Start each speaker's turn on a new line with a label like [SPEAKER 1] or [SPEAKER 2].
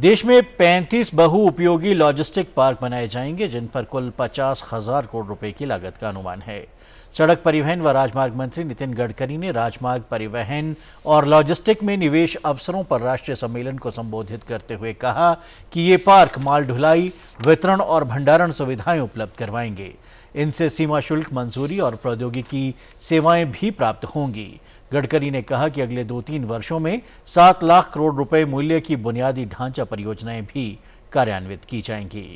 [SPEAKER 1] देश में 35 बहु उपयोगी लॉजिस्टिक पार्क बनाए जाएंगे जिन पर कुल पचास हजार करोड़ रुपए की लागत का अनुमान है सड़क परिवहन व राजमार्ग मंत्री नितिन गडकरी ने राजमार्ग परिवहन और लॉजिस्टिक में निवेश अवसरों पर राष्ट्रीय सम्मेलन को संबोधित करते हुए कहा कि ये पार्क माल ढुलाई वितरण और भंडारण सुविधाएं उपलब्ध करवाएंगे इनसे सीमा शुल्क मंजूरी और प्रौद्योगिकी सेवाएं भी प्राप्त होंगी गडकरी ने कहा कि अगले दो तीन वर्षों में सात लाख करोड़ रुपए मूल्य की बुनियादी ढांचा परियोजनाएं भी कार्यान्वित की जाएंगी